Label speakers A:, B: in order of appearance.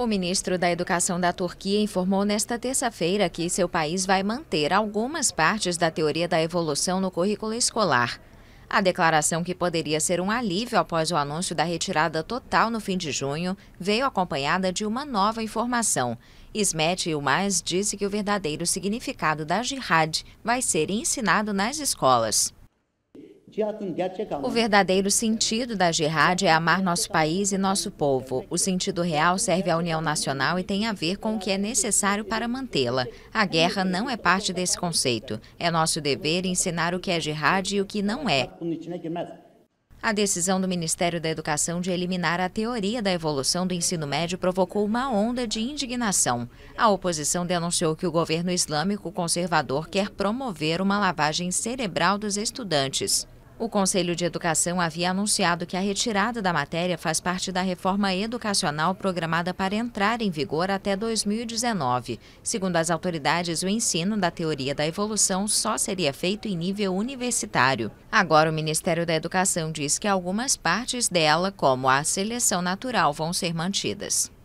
A: O ministro da Educação da Turquia informou nesta terça-feira que seu país vai manter algumas partes da teoria da evolução no currículo escolar. A declaração, que poderia ser um alívio após o anúncio da retirada total no fim de junho, veio acompanhada de uma nova informação. Smet Yilmaz disse que o verdadeiro significado da jihad vai ser ensinado nas escolas. O verdadeiro sentido da jihad é amar nosso país e nosso povo. O sentido real serve à união nacional e tem a ver com o que é necessário para mantê-la. A guerra não é parte desse conceito. É nosso dever ensinar o que é jihad e o que não é. A decisão do Ministério da Educação de eliminar a teoria da evolução do ensino médio provocou uma onda de indignação. A oposição denunciou que o governo islâmico conservador quer promover uma lavagem cerebral dos estudantes. O Conselho de Educação havia anunciado que a retirada da matéria faz parte da reforma educacional programada para entrar em vigor até 2019. Segundo as autoridades, o ensino da teoria da evolução só seria feito em nível universitário. Agora, o Ministério da Educação diz que algumas partes dela, como a seleção natural, vão ser mantidas.